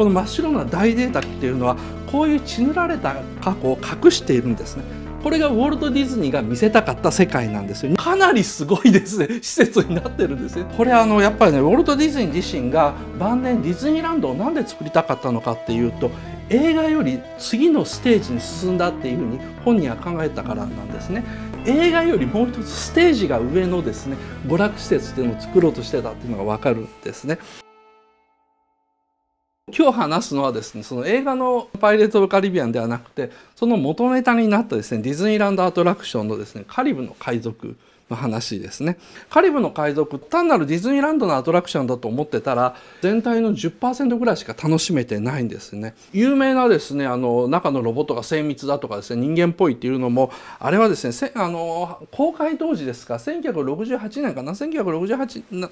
この真っ白な大データっていうのはこういう血塗られた過去を隠しているんですねこれがウォルト・ディズニーが見せたかった世界なんですよかなりすごいですね 施設になってるんですねこれあのやっぱりねウォルト・ディズニー自身が晩年ディズニーランドを何で作りたかったのかっていうと映画より次のステージに進んだっていうふうに本人は考えたからなんですね映画よりもう一つステージが上のですね娯楽施設っていうのを作ろうとしてたっていうのが分かるんですね今日話すのはですねその映画の「パイレート・オブ・カリビアン」ではなくてその元ネタになったですねディズニーランドアトラクションのですねカリブの海賊の話ですねカリブの海賊単なるディズニーランドのアトラクションだと思ってたら全体の10%ぐらいしか楽しめてないんですね有名なですねあの中のロボットが精密だとかですね人間っぽいっていうのもあれはですねあの公開当時ですか1968年かな1968 7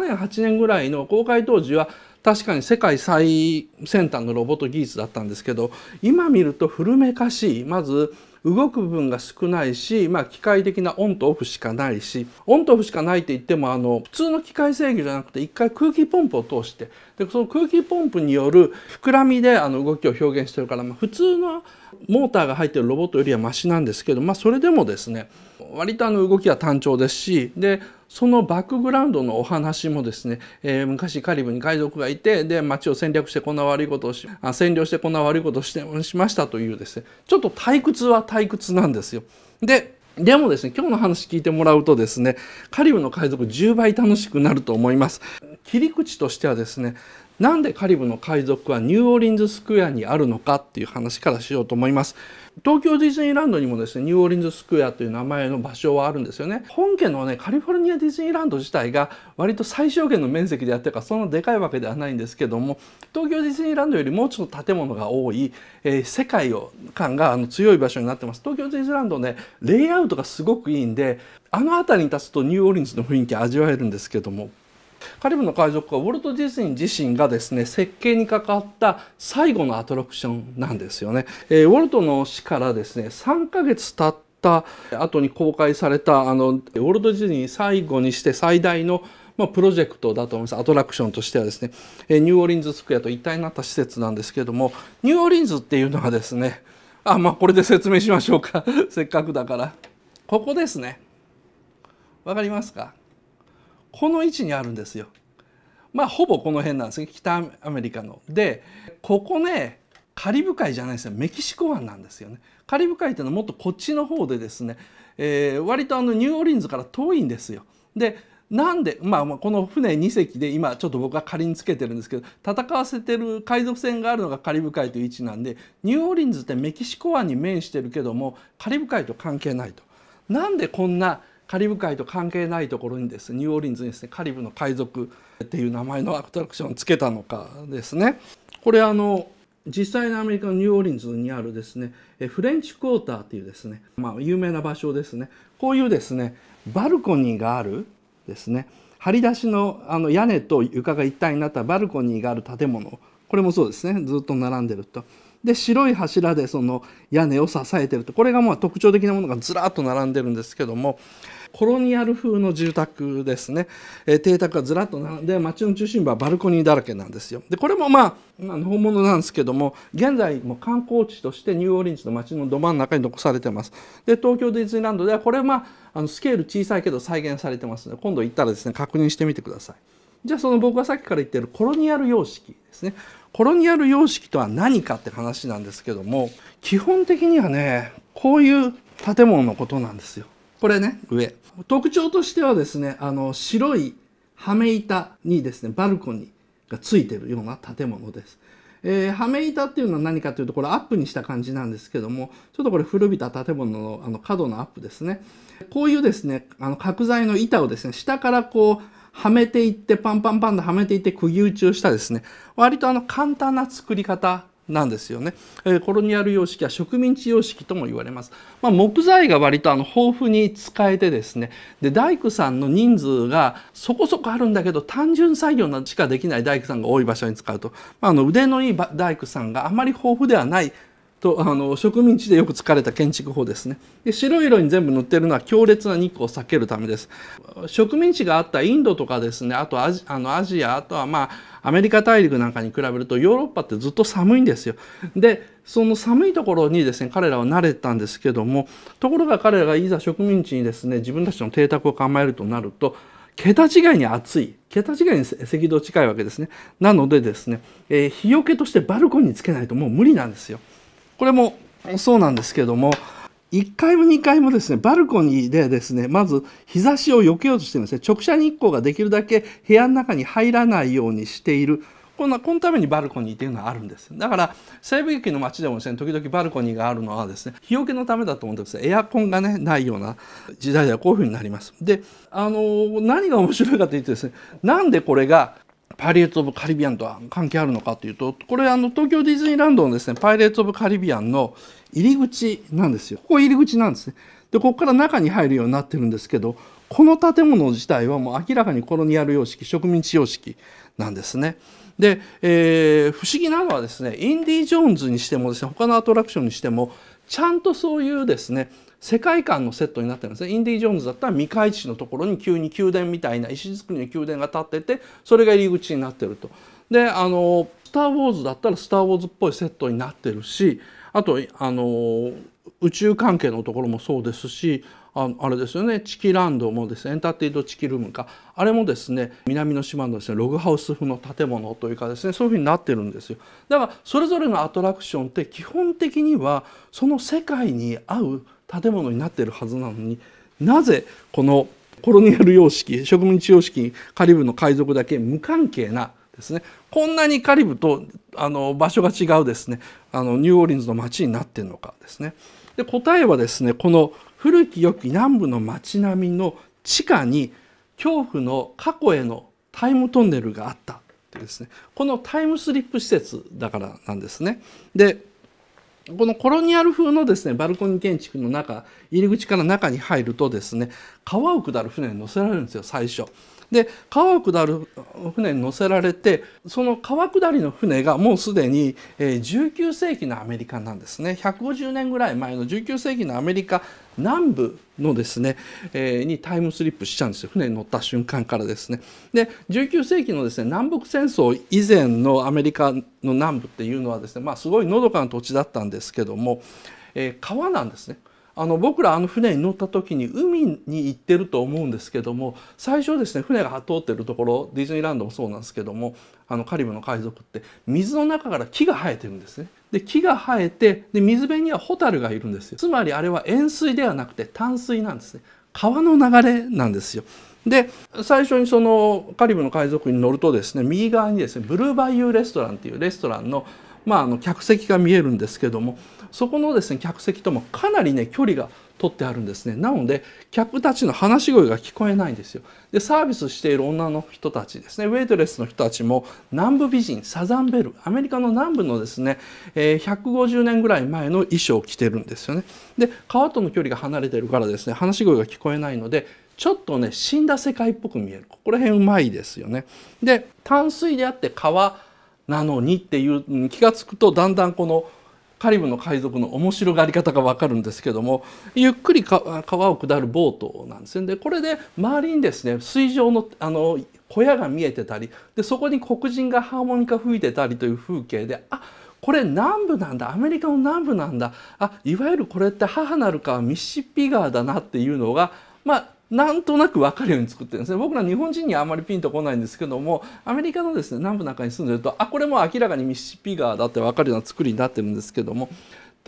年8年ぐらいの公開当時は確かに世界最先端のロボット技術だったんですけど今見ると古めかしいまず動く部分が少ないし、まあ、機械的なオンとオフしかないしオンとオフしかないって言ってもあの普通の機械制御じゃなくて一回空気ポンプを通してでその空気ポンプによる膨らみであの動きを表現してるから、まあ、普通のモーターが入ってるロボットよりはマシなんですけど、まあ、それでもですね割とあの動きは単調ですしでそのバックグラウンドのお話もですね、えー、昔カリブに海賊がいてで町を戦略してこんな悪いことをしあ占領してこんな悪いことをしてしましたというですねちょっと退屈は退屈なんですよ。ででもですね、今日の話聞いてもらうとですね、カリブの海賊10倍楽しくなると思います。切り口としてはですね、なんでカリブの海賊はニューオーリンズスクエアにあるのかっていう話からしようと思います。東京ディズニーランドにもですねニューオーリンズスクエアという名前の場所はあるんですよね本家のねカリフォルニアディズニーランド自体が割と最小限の面積であってかそんなでかいわけではないんですけども東京ディズニーランドよりもうちょっと建物が多い、えー、世界を感があの強い場所になってます東京ディズニーランドねレイアウトがすごくいいんであの辺りに立つとニューオーリンズの雰囲気味わえるんですけどもカリブの海賊はウォルト・ディズニー自身がですね設計に関わった最後のアトラクションなんですよね、えー、ウォルトの死からですね3ヶ月経った後に公開されたあのウォルト・ディズニー最後にして最大のまあ、プロジェクトだと思います。アトラクションとしてはですね、えニューオーリンズスクエアと一体になった施設なんですけれども、ニューオーリンズっていうのはですね、あ、まあ、これで説明しましょうか。せっかくだから。ここですね。わかりますかこの位置にあるんですよ。まあほぼこの辺なんですね北アメリカの。でここねカリブ海じゃないですよメキシコ湾なんですよね。カリブ海っていうのはもっとこっちの方でですね、えー、割とあのニューオリンズから遠いんですよ。でなんで、まあ、この船2隻で今ちょっと僕は仮につけてるんですけど戦わせてる海賊船があるのがカリブ海という位置なんでニューオーリンズってメキシコ湾に面してるけどもカリブ海と関係ないと。なんでこんなカリブ海と関係ないところにですねニューオーリンズにですねカリブの海賊っていう名前のアトラクションをつけたのかですね。これあの実際のアメリカのニューオーリンズにあるですねフレンチクォーターっていうですね、まあ、有名な場所ですねこういうですねバルコニーがあるですね張り出しのあの屋根と床が一体になったバルコニーがある建物これもそうですねずっと並んでると。で白い柱でその屋根を支えてるとこれがまあ特徴的なものがずらっと並んでるんですけどもコロニアル風の住宅ですね、えー、邸宅がずらっと並んで町の中心部はバルコニーだらけなんですよでこれもまあ、本物なんですけども現在も観光地としてニューオーリンズの町のど真ん中に残されてますで東京ディズニーランドではこれまああのスケール小さいけど再現されてますので今度行ったらですね確認してみてくださいじゃあその僕がさっきから言ってるコロニアル様式ですねコロニアル様式とは何かって話なんですけども基本的にはねこういう建物のことなんですよこれね、上。特徴としてはですね、あの、白い羽目板にですね、バルコニーがついてるような建物です。えー、羽目板っていうのは何かというと、これアップにした感じなんですけども、ちょっとこれ古びた建物のあの角のアップですね。こういうですね、あの角材の板をですね、下からこう、はめていって、パンパンパンではめていって、釘打ちをしたですね、割とあの簡単な作り方なんですよね、えー、コロニアル様式は植民地様式とも言われます、まあ、木材が割とあの豊富に使えてですねで大工さんの人数がそこそこあるんだけど単純作業しかできない大工さんが多い場所に使うと、まあ、あの腕のいい大工さんがあまり豊富ではないとあの植民地でよく使われた建築法ですねで白い色に全部塗ってるのは強烈な日光を避けるためです植民地があったインドとかですねあとアジあのアジアあとはまあアメリカ大陸なんかに比べるとヨーロッパってずっと寒いんですよでその寒いところにですね彼らは慣れたんですけどもところが彼らがいざ植民地にですね自分たちの邸宅を構えるとなると桁違いに暑い桁違いに赤道近いわけですねなのでですね、えー、日よけとしてバルコニーにつけないともう無理なんですよこれもそうなんですけども、1回も2回もですね、バルコニーでですね、まず日差しを避けようとしてるんですね。直射日光ができるだけ部屋の中に入らないようにしている。こんな、このためにバルコニーっていうのはあるんです。だから、西部劇の街でもですね、時々バルコニーがあるのはですね、日よけのためだと思うんですエアコンがね、ないような時代ではこういうふうになります。で、あのー、何が面白いかというとですね、なんでこれがパイレーツ・オブ・カリビアンとは関係あるのかというとこれあの東京ディズニーランドのですねパイレーツ・オブ・カリビアンの入り口なんですよここ入り口なんですねでここから中に入るようになってるんですけどこの建物自体はもう明らかにコロニアル様式植民地様式なんですね。で、えー、不思議なのはですねインディ・ジョーンズにしてもですね他のアトラクションにしてもちゃんとそういうですね世界観のセットになってるんですねインディ・ジョーンズだったら未開地のところに急に宮殿みたいな石造りの宮殿が建っててそれが入り口になってると。であの「スター・ウォーズ」だったら「スター・ウォーズ」っぽいセットになってるしあとあの宇宙関係のところもそうですしああれですよねチキランドもですねエンターテイドチキルームかあれもですね南の島のですねログハウス風の建物というかですねそういうふうになってるんですよだからそれぞれのアトラクションって基本的にはその世界に合う建物になっているはずなのになぜこのコロニアル様式植民地様式カリブの海賊だけ無関係なですねこんなにカリブとあの場所が違うですねあのニューオーリンズの街になってるのかですね。で答えはですねこの古き良き南部の街並みの地下に恐怖の過去へのタイムトンネルがあったってですねこのタイムスリップ施設だからなんですね。でこのコロニアル風のですねバルコニー建築の中入り口から中に入るとですね川を下る船に乗せられるんですよ最初。で川を下る船に乗せられてその川下りの船がもうすでに19世紀のアメリカなんですね150年ぐらい前の19世紀のアメリカ南部のですね、えー、にタイムスリップしちゃうんですよ船に乗った瞬間からですね。で19世紀のですね南北戦争以前のアメリカの南部っていうのはですね、まあ、すごいのどかな土地だったんですけども、えー、川なんですね。あの僕らあの船に乗った時に海に行ってると思うんですけども最初ですね船が通ってるところディズニーランドもそうなんですけどもあのカリブの海賊って水の中から木が生えてるんですね。で木が生えてで水辺にはホタルがいるんですよ。つまりあれは塩水ではなくて淡水なんですね。川の流れなんですよ。で最初にそのカリブの海賊に乗るとですね右側にですねブルーバイユーレストランっていうレストランのまあ、あの客席が見えるんですけどもそこのですね客席ともかなりね距離が取ってあるんですねなので客たちの話し声が聞こえないんですよでサービスしている女の人たちですねウェイトレスの人たちも南部美人サザンベルアメリカの南部のですね、えー、150年ぐらい前の衣装を着てるんですよねで川との距離が離れてるからですね話し声が聞こえないのでちょっとね死んだ世界っぽく見えるここら辺うまいですよねで淡水であって川なのにっていう気が付くとだんだんこのカリブの海賊の面白がり方が分かるんですけどもゆっくり川を下るボートなんですねでこれで周りにですね水上のあの小屋が見えてたりでそこに黒人がハーモニカ吹いてたりという風景であこれ南部なんだアメリカの南部なんだあいわゆるこれって母なる川ミシシッピ川だなっていうのがまあなんとなく分かるように作ってるんですね僕ら日本人にはあまりピンとこないんですけどもアメリカのですね南部なんかに住んでるとあこれも明らかにミシシッピ川だって分かるような作りになってるんですけども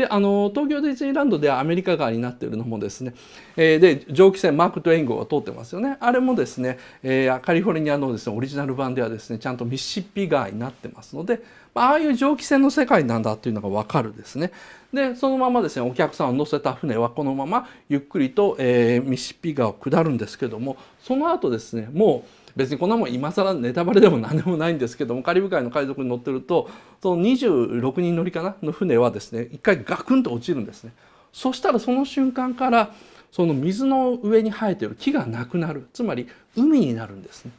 であの東京ディズニーランドではアメリカ側になっているのもですね、えー、で蒸気船マーク・トゥエン号が通ってますよねあれもですね、えー、カリフォルニアのです、ね、オリジナル版ではですねちゃんとミシシッピ川になってますので、まあ、あいう蒸気船の世界なんだというのが分かるですねでそのままですねお客さんを乗せた船はこのままゆっくりと、えー、ミシシッピ川を下るんですけどもその後ですねもう別にこんなもん今更ネタバレでも何でもないんですけどもカリブ海の海賊に乗ってるとその26人乗りかなの船はですね一回ガクンと落ちるんですね。そしたらその瞬間からその水の上に生えてる木がなくなるつまり海になるんですね。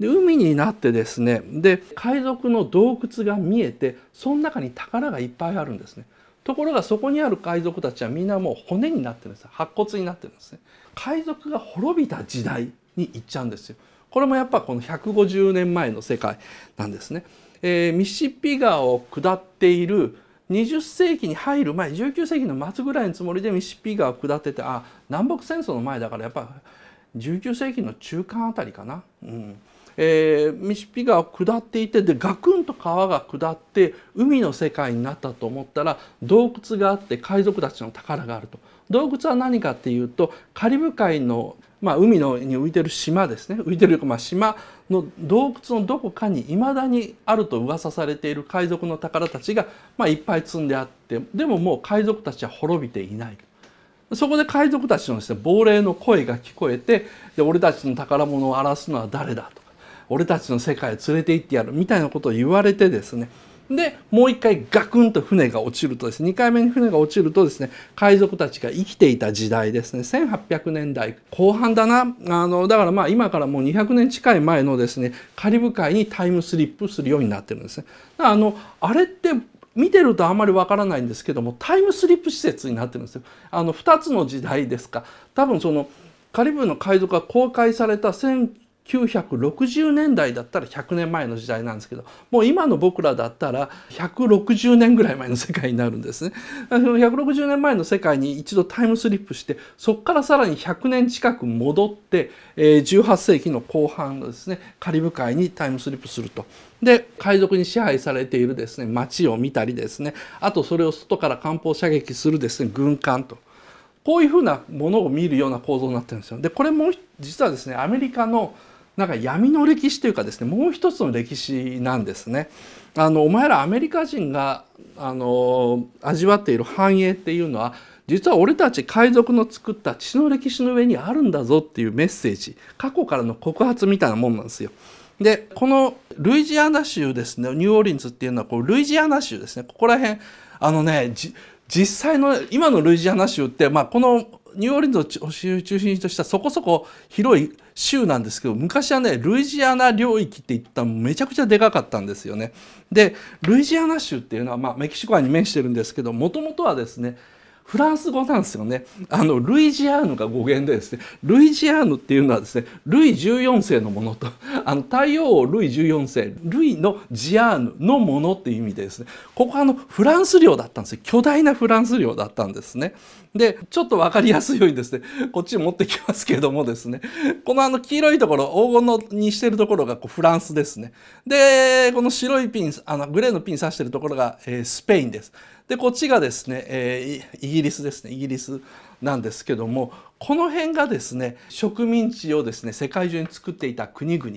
で海になってですねで海賊の洞窟が見えてその中に宝がいっぱいあるんですね。ところがそこにある海賊たちはみんなもう骨になってるんです白骨になってるんですね海賊が滅びた時代に行っちゃうんですよこれもやっぱこの150年前の世界なんですね。えー、ミシシッピ川を下っている20世紀に入る前19世紀の末ぐらいのつもりでミシシッピ川を下っててあ南北戦争の前だからやっぱ19世紀の中間あたりかな。うんえー、ミシピ川を下っていてでガクンと川が下って海の世界になったと思ったら洞窟があって海賊たちの宝があると。洞窟は何かっていうとカリブ海の、まあ、海のに浮いてる島ですね浮いてる、まあ、島の洞窟のどこかにいまだにあると噂されている海賊の宝たちが、まあ、いっぱい積んであってでももう海賊たちは滅びていない。そこで海賊たちのです、ね、亡霊の声が聞こえてで俺たちの宝物を荒らすのは誰だ俺たちの世界へ連れて行ってやるみたいなことを言われてですねでもう一回ガクンと船が落ちるとですね2回目に船が落ちるとですね海賊たちが生きていた時代ですね1800年代後半だなあのだからまあ今からもう200年近い前のですねカリブ海にタイムスリップするようになってるんですね。あのあれって見てるとあまりわからないんですけどもタイムスリップ施設になってるんですよ。あの2つの時代ですか多分そのカリブの海賊が公開された1960年代だったら100年前の時代なんですけどもう今の僕らだったら160年ぐらい前の世界になるんですね。160年前の世界に一度タイムスリップしてそこからさらに100年近く戻って18世紀の後半のですねカリブ海にタイムスリップすると。で海賊に支配されているですね町を見たりですねあとそれを外から艦砲射撃するですね軍艦とこういうふうなものを見るような構造になってるんですよ。でこれも実はですねアメリカのなんか闇の歴史というかですねもう一つの歴史なんですね。あのお前らアメリカ人があの味わっている繁栄っていうのは実は俺たち海賊の作った血の歴史の上にあるんだぞっていうメッセージ過去からの告発みたいなもんなんですよ。でこのルイジアナ州ですねニューオーリンズっていうのはこうルイジアナ州ですねここら辺あのね実際の今のルイジアナ州って、まあ、このニューオーリンズを中心としたそこそこ広い州なんですけど昔はねルイジアナ領域って言ったらめちゃくちゃでかかったんですよね。でルイジアナ州っていうのは、まあ、メキシコ湾に面してるんですけどもともとはですねフランス語なんですよね。あのルイジアーヌが語源でですねルイジアーヌっていうのはですねルイ14世のものとあの太陽王ルイ14世ルイのジアーヌのものっていう意味でですねここはあのフランス領だったんですよ巨大なフランス領だったんですね。でちょっと分かりやすいようにですねこっち持ってきますけどもですねこのあの黄色いところ黄金のにしてるところがこうフランスですね。でこの白いピンあのグレーのピン刺してるところが、えー、スペインです。でこっちがですね、えー、イギリスですねイギリスなんですけどもこの辺がですね植民地をですね世界中に作っていた国々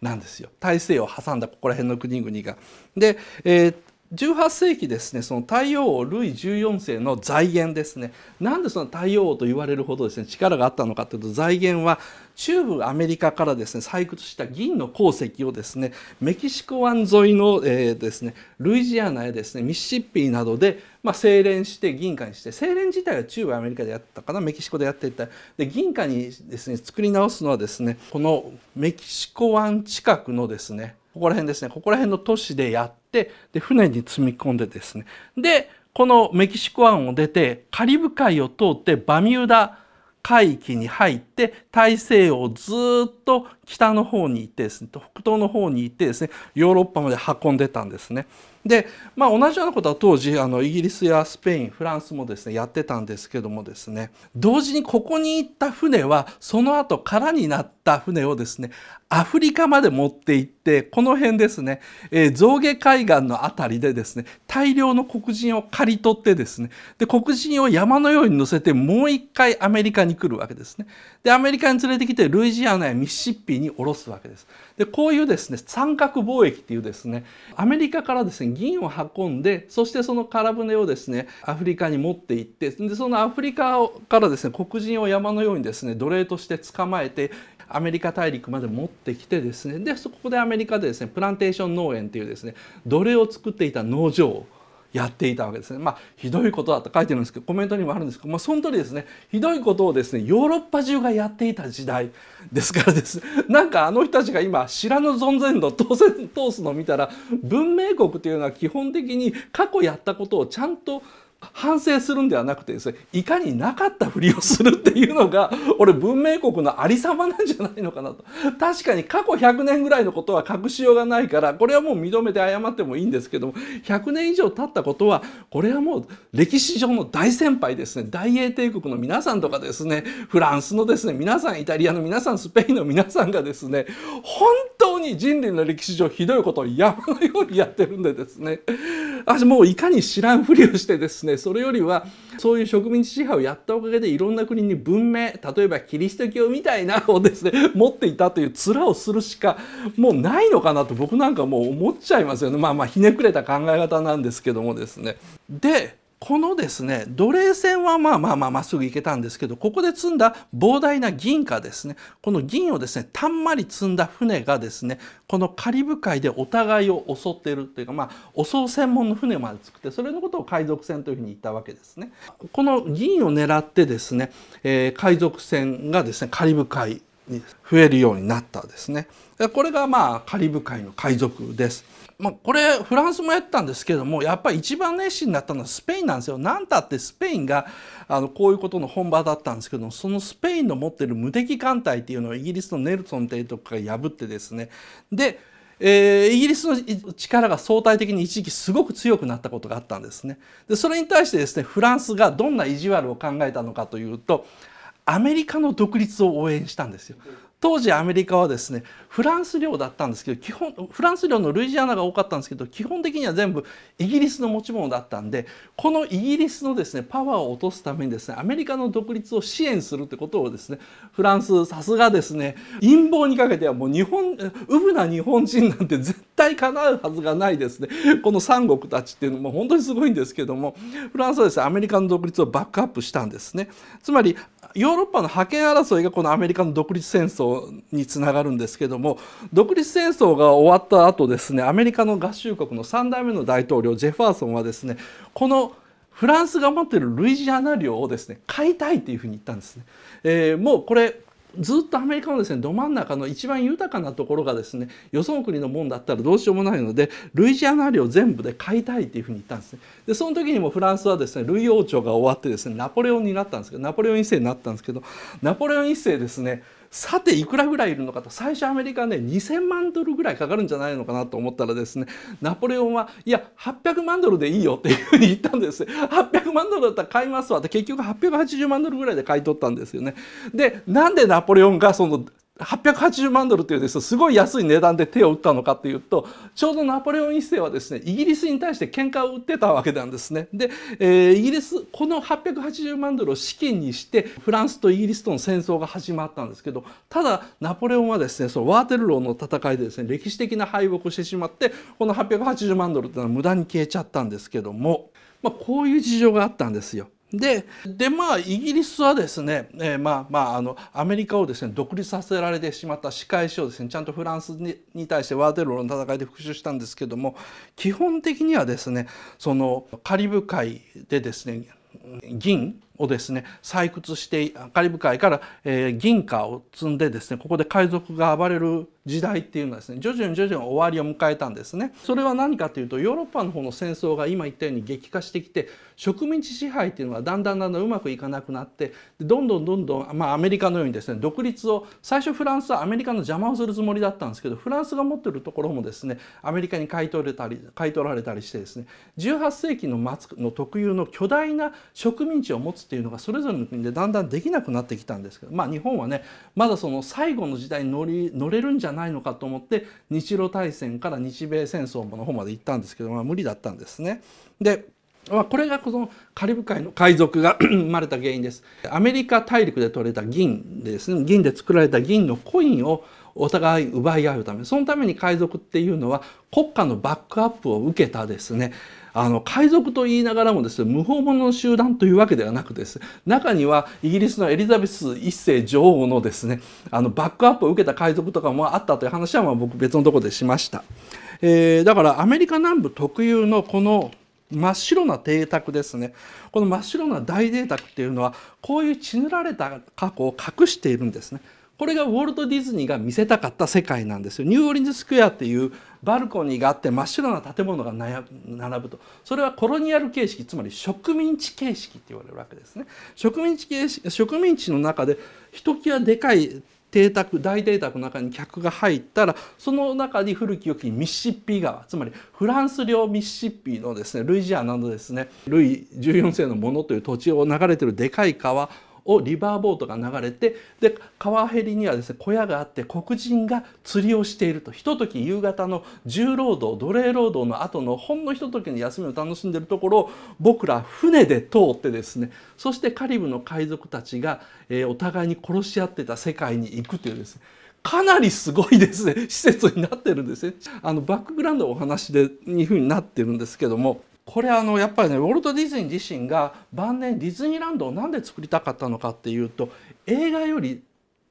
なんですよ大西洋を挟んだここら辺の国々が。で、えー18世紀ですねその太陽王ルイ14世の財源ですねなんでその太陽王と言われるほどですね力があったのかというと財源は中部アメリカからですね採掘した銀の鉱石をですねメキシコ湾沿いの、えー、ですねルイジアナやですねミシシッピーなどで、まあ、精錬して銀貨にして精錬自体は中部アメリカでやったかなメキシコでやっていたで銀貨にですね作り直すのはですねこのメキシコ湾近くのですねここら辺ですね、ここら辺の都市でやって、で、船に積み込んでですね、で、このメキシコ湾を出て、カリブ海を通ってバミューダ海域に入って、大西洋をずっと北の方に行ってですね、北東の方に行ってですね、ヨーロッパまで運んでたんですね。で、まあ同じようなことは当時、あの、イギリスやスペイン、フランスもですね、やってたんですけどもですね、同時にここに行った船は、その後空になって、った船をですねアフリカまで持って行ってこの辺ですね、えー、象牙海岸の辺りでですね大量の黒人を刈り取ってですねで黒人を山のように乗せてもう一回アメリカに来るわけですねでアメリカに連れてきてルイジアナやミシッピに降ろすわけですでこういうですね三角貿易っていうですねアメリカからですね銀を運んでそしてその空船をですねアフリカに持って行ってでそのアフリカからですね黒人を山のようにですね奴隷として捕まえてアメリカ大陸まで持ってきてですねでそこでアメリカでですねプランテーション農園っていうですね奴隷を作っていた農場をやっていたわけですね。まあ、ひどいことだと書いてるんですけど、コメントにもあるんですけど、まあ、その通りですね、ひどいことをですね、ヨーロッパ中がやっていた時代ですからです、なんかあの人たちが今、知らぬ存ぜの当然通すのを見たら、文明国というのは基本的に過去やったことをちゃんと反省するんではなくてですねいかになかったふりをするっていうのが俺文明国のありさまなんじゃないのかなと確かに過去100年ぐらいのことは隠しようがないからこれはもう認めて謝ってもいいんですけども100年以上経ったことはこれはもう歴史上の大先輩ですね大英帝国の皆さんとかですねフランスのですね皆さんイタリアの皆さんスペインの皆さんがですね本当に人類の歴史上ひどいことを山のようにやってるんでですね私もういかに知らんふりをしてですねねそれよりはそういう植民地支配をやったおかげでいろんな国に文明例えばキリスト教みたいな をですね持っていたという面をするしかもうないのかなと僕なんかもう思っちゃいますよねまあまあひねくれた考え方なんですけどもですね。でこのですね奴隷船はまあまあまあまっすぐ行けたんですけどここで積んだ膨大な銀貨ですねこの銀をですねたんまり積んだ船がですねこのカリブ海でお互いを襲っているというかまあ襲う専門の船まで作ってそれのことを海賊船というふうに言ったわけですね。この銀を狙ってですね、えー、海賊船がですねカリブ海に増えるようになったですね。これがまあカリブ海の海賊です。まあ、これフランスもやったんですけどもやっぱり一番熱心になったのはスペインなんですよ。なんたってスペインがあのこういうことの本場だったんですけどそのスペインの持ってる無敵艦隊っていうのをイギリスのネルソンとかが破ってですねで、えー、イギリスの力が相対的に一時期すごく強くなったことがあったんですね。でそれに対してですねフランスがどんな意地悪を考えたのかというとアメリカの独立を応援したんですよ。当時アメリカはですねフランス領だったんですけど基本フランス領のルイジアナが多かったんですけど基本的には全部イギリスの持ち物だったんでこのイギリスのですねパワーを落とすためにですねアメリカの独立を支援するってことをですねフランスさすがですね陰謀にかけてはもう日本うぶな日本人なんて絶対叶うはずがないですねこの三国たちっていうのも本当にすごいんですけどもフランスはですねアメリカの独立をバックアップしたんですね。つまりヨーロッパの覇権争いがこのアメリカの独立戦争につながるんですけども独立戦争が終わった後ですねアメリカの合衆国の3代目の大統領ジェファーソンはですねこのフランスが持っているルイジアナ領をですね買いたいというふうに言ったんですね。えー、もうこれずっとアメリカのですねど真ん中の一番豊かなところがですねよその国のもんだったらどうしようもないのでルイジアナ領全部で買いたいっていうふうに言ったんですねでその時にもフランスはですねルイ王朝が終わってですねナポレオンになったんですけどナポレオン1世になったんですけどナポレオン1世ですねさていくらぐらいいるのかと最初アメリカはね2,000万ドルぐらいかかるんじゃないのかなと思ったらですねナポレオンはいや800万ドルでいいよっていうふうに言ったんです800万ドルだったら買いますわって結局880万ドルぐらいで買い取ったんですよね。でなんでナポレオンがその880万ドルというですすごい安い値段で手を打ったのかというとちょうどナポレオン1世はですねイギリスに対して喧嘩を売ってたわけなんですね。で、えー、イギリスこの880万ドルを資金にしてフランスとイギリスとの戦争が始まったんですけどただナポレオンはですねそのワーテルローの戦いでですね歴史的な敗北をしてしまってこの880万ドルっていうのは無駄に消えちゃったんですけども、まあ、こういう事情があったんですよ。ででまあイギリスはですね、えー、まあまああのアメリカをですね独立させられてしまった仕返しをですねちゃんとフランスにに対してワーテロの戦いで復讐したんですけども基本的にはですねそのカリブ海でですね銀をですね採掘してカリブ海から、え銀貨を積んでですねここで海賊が暴れる時代っていうのはですね徐々に徐々に終わりを迎えたんですねそれは何かというとヨーロッパの方の戦争が今言ったように激化してきて植民地支配っていうのはだんだんだんだんうまくいかなくなってどんどんどんどん、まあ、アメリカのようにですね独立を最初フランスはアメリカの邪魔をするつもりだったんですけどフランスが持ってるところもですねアメリカに買い取れたり買い取られたりしてですね18世紀の末の特有の巨大な植民地を持つっていうのがそれぞれの国でだんだんできなくなってきたんですけど、まあ、日本はねまだその最後の時代に乗り乗れるんじゃないのかと思って日露大戦から日米戦争の方まで行ったんですけど、まあ、無理だったんですね。でまあ、これがこのカリブ海の海賊が 生まれた原因です。アメリカ大陸で取れた銀ですね。銀で作られた銀のコインをお互い奪い合うため、そのために海賊っていうのは国家のバックアップを受けたですね、あの海賊と言いながらもですね無法者の集団というわけではなくです、中にはイギリスのエリザベス1世女王のですねあのバックアップを受けた海賊とかもあったという話はまあ僕別のとこでしました、えー、だからアメリカ南部特有のこの真っ白な邸宅ですねこの真っ白な大邸宅っていうのはこういう血塗られた過去を隠しているんですねこれがウォルト・ディズニーが見せたかった世界なんですよ。ニューオリンズ・スクエアっていうバルコニーがあって真っ白な建物が並ぶとそれはコロニアル形式つまり植民地形式って言われるわけですね。植民地形式植民地の中でひときわでかい邸宅大邸宅の中に客が入ったらその中に古き良きミシシッピ川つまりフランス領ミシシッピのですねルイジアなどですねルイ14世のものという土地を流れてるでかい川をリバーボートが流れてで川へりにはですね小屋があって黒人が釣りをしているとひととき夕方の重労働奴隷労働の後のほんのひとときの休みを楽しんでるところを僕ら船で通ってですねそしてカリブの海賊たちが、えー、お互いに殺し合ってた世界に行くというですねかなりすごいですね施設になってるんですねあのバックグラウンドお話でいうふうになってるんですけどもこれあのやっぱりねウォルト・ディズニー自身が晩年ディズニーランドを何で作りたかったのかっていうと映画より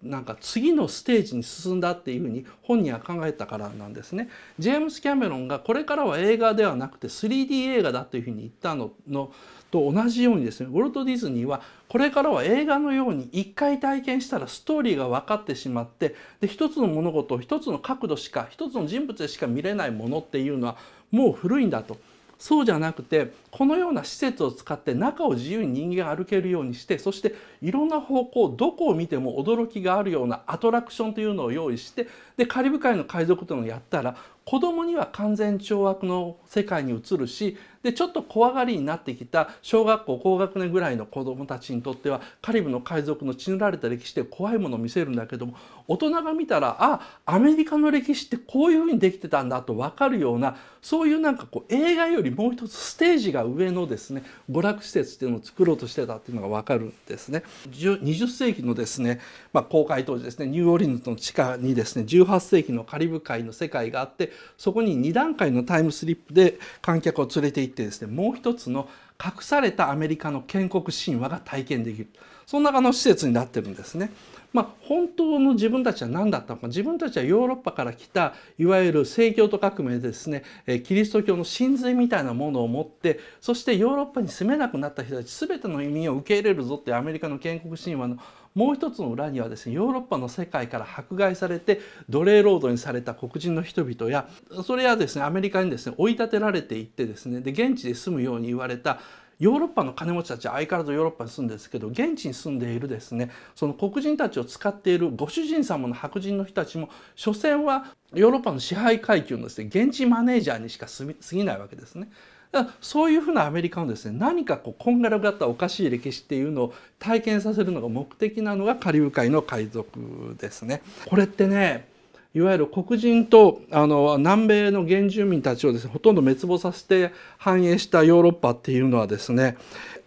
なんか次のステージに進んだっていうふうに本人は考えたからなんですね。ジェームス・キャメロンがこれからは映画ではなくて 3D 映画だというふうに言ったののと同じようにですねウォルト・ディズニーはこれからは映画のように一回体験したらストーリーが分かってしまってで一つの物事を一つの角度しか一つの人物でしか見れないものっていうのはもう古いんだと。そうじゃなくてこのような施設を使って中を自由に人間が歩けるようにしてそしていろんな方向どこを見ても驚きがあるようなアトラクションというのを用意してでカリブ海の海賊というのをやったら子供には完全懲悪の世界に移るしでちょっと怖がりになってきた小学校高学年ぐらいの子どもたちにとってはカリブの海賊の血塗られた歴史で怖いものを見せるんだけども大人が見たらあアメリカの歴史ってこういうふうにできてたんだと分かるようなそういうなんかこう映画よりもう一つステージが上のですね娯楽施設っていうのを作ろうとしてたっていうのが分かるんですね。20世紀のですね、まあ、公開当時ですねニューオリンズの地下にですね18世紀のカリブ海の世界があってそこに2段階のタイムスリップで観客を連れて行ってていってですねもう一つの隠されたアメリカの建国神話が体験できるそんなあの施設になってるんですね。まあ、本当の自分たちは何だったのか自分たちはヨーロッパから来たいわゆる正教徒革命ですねキリスト教の神髄みたいなものを持ってそしてヨーロッパに住めなくなった人たち全ての移民を受け入れるぞってアメリカの建国神話のもう一つの裏にはですねヨーロッパの世界から迫害されて奴隷労働にされた黒人の人々やそれやですねアメリカにですね追い立てられていってですねで現地で住むように言われたヨーロッパの金持ちたちは相変わらずヨーロッパに住んでるんですけど現地に住んでいるですねその黒人たちを使っているご主人様の白人の人たちも所詮はヨーロッパの支配階級のですね現地マネージャーにしか過ぎないわけですね。だからそういうふうなアメリカのですね何かこうこんがらがったおかしい歴史っていうのを体験させるのが目的なのがカリブ海の海賊ですね。これってねいわゆる黒人とあの南米の原住民たちをです、ね、ほとんど滅亡させて繁栄したヨーロッパっていうのはですね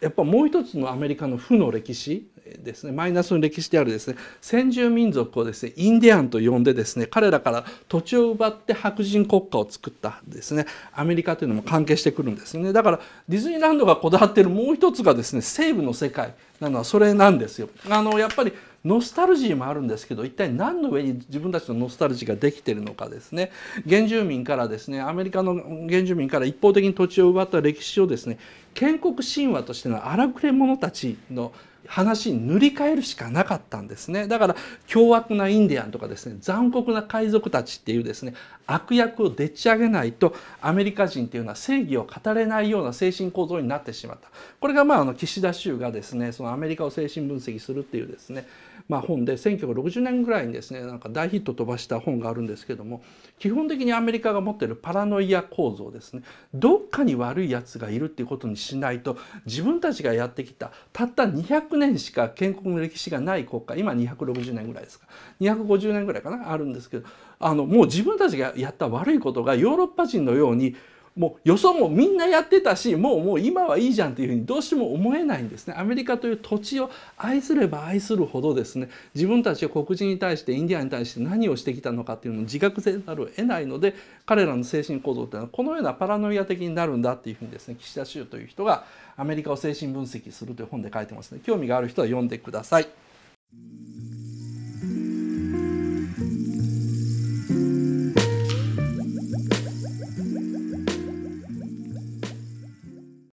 やっぱもう一つのアメリカの負の歴史ですねマイナスの歴史であるですね先住民族をですねインディアンと呼んでですね彼らから土地を奪って白人国家を作ったですねアメリカというのも関係してくるんですねだからディズニーランドがこだわっているもう一つがですね西部の世界なのはそれなんですよ。あのやっぱりノスタルジーもあるんですけど一体何の上に自分たちのノスタルジーができてるのかですね原住民からですねアメリカの原住民から一方的に土地を奪った歴史をですね建国神話としての荒くれ者たちの話に塗り替えるしかなかったんですねだから凶悪なインディアンとかですね残酷な海賊たちっていうですね悪役をでっち上げないとアメリカ人っていうのは正義を語れないような精神構造になってしまったこれがまああの岸田州がですねそのアメリカを精神分析するっていうですねまあ、本で1960年ぐらいにですねなんか大ヒット飛ばした本があるんですけども基本的にアメリカが持ってるパラノイア構造ですねどっかに悪いやつがいるっていうことにしないと自分たちがやってきたたった200年しか建国の歴史がない国家今260年ぐらいですか250年ぐらいかなあるんですけどあのもう自分たちがやった悪いことがヨーロッパ人のようにもうよそもみんなやってたしもうもう今はいいじゃんっていうふうにどうしても思えないんですねアメリカという土地を愛すれば愛するほどですね自分たちは黒人に対してインディアンに対して何をしてきたのかっていうのを自覚せざるを得ないので彼らの精神構造っていうのはこのようなパラノイア的になるんだっていうふうにですね岸田衆という人がアメリカを精神分析するという本で書いてますね興味がある人は読んでください。